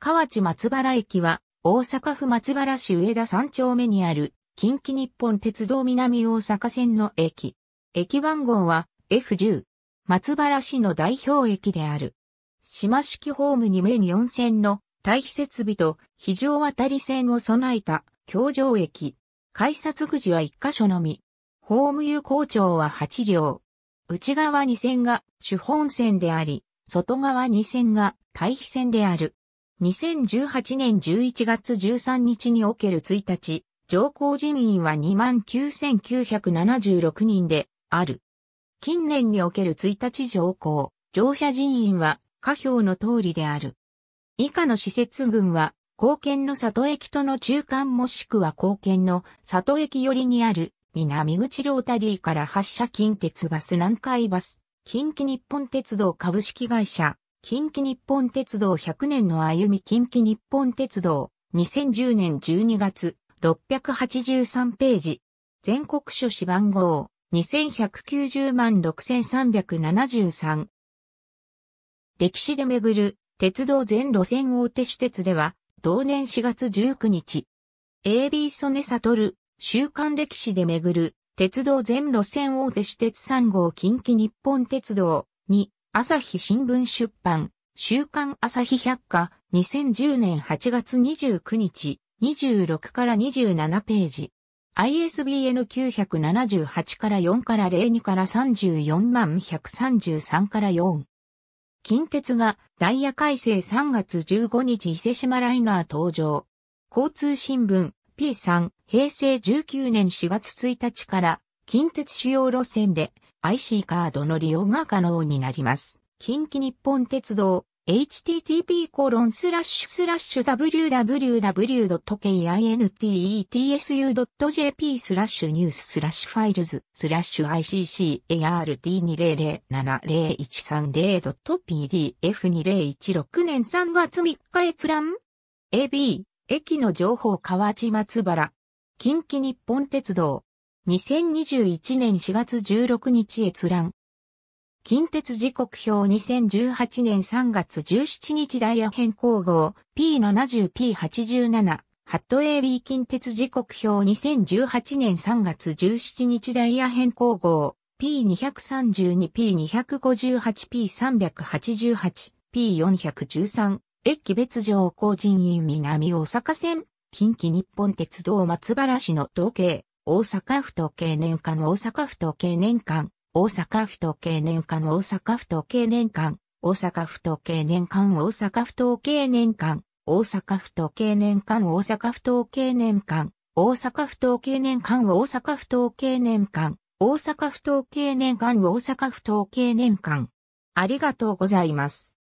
河内松原駅は、大阪府松原市上田3丁目にある、近畿日本鉄道南大阪線の駅。駅番号は F10。松原市の代表駅である。島式ホームに面4線の対比設備と非常渡り線を備えた橋上駅。改札口は1箇所のみ。ホーム有効長は8両。内側2線が主本線であり、外側2線が対比線である。2018年11月13日における1日、上皇人員は29,976人である。近年における1日上皇、乗車人員は下表の通りである。以下の施設群は、貢献の里駅との中間もしくは貢献の里駅寄りにある南口ロータリーから発車近鉄バス南海バス、近畿日本鉄道株式会社、近畿日本鉄道100年の歩み近畿日本鉄道2010年12月683ページ全国書誌番号2190万6373歴史で巡る鉄道全路線大手私鉄では同年4月19日 AB 曽根悟週刊歴史で巡る鉄道全路線大手私鉄3号近畿日本鉄道に朝日新聞出版、週刊朝日百科、2010年8月29日、26から27ページ。ISBN 978から4から02から34万133から4。近鉄がダイヤ改正3月15日伊勢島ライナー登場。交通新聞 P3 平成19年4月1日から近鉄主要路線で IC カードの利用が可能になります。近畿日本鉄道 http://www.kintsu.jp スラッシュニューススラッシュファイルズスラッシュ ICCART20070130.pdf2016 年3月3日閲覧 AB 駅の情報河内松原近畿日本鉄道2021年4月16日閲覧。近鉄時刻表2018年3月17日ダイヤ変更号 P70P87 ハット AB 近鉄時刻表2018年3月17日ダイヤ変更号 P232、P258、P388、P413 駅別上工人院南大阪線近畿日本鉄道松原市の統計大阪府と経年間大阪府と経年間大阪府と経年間大阪府と経年間大阪府と経年間大阪府と経年間大阪府と経年間大阪府と経年間大阪府と経年間大阪府と経年間大阪府と経年間大阪府と経年間ありがとうございます。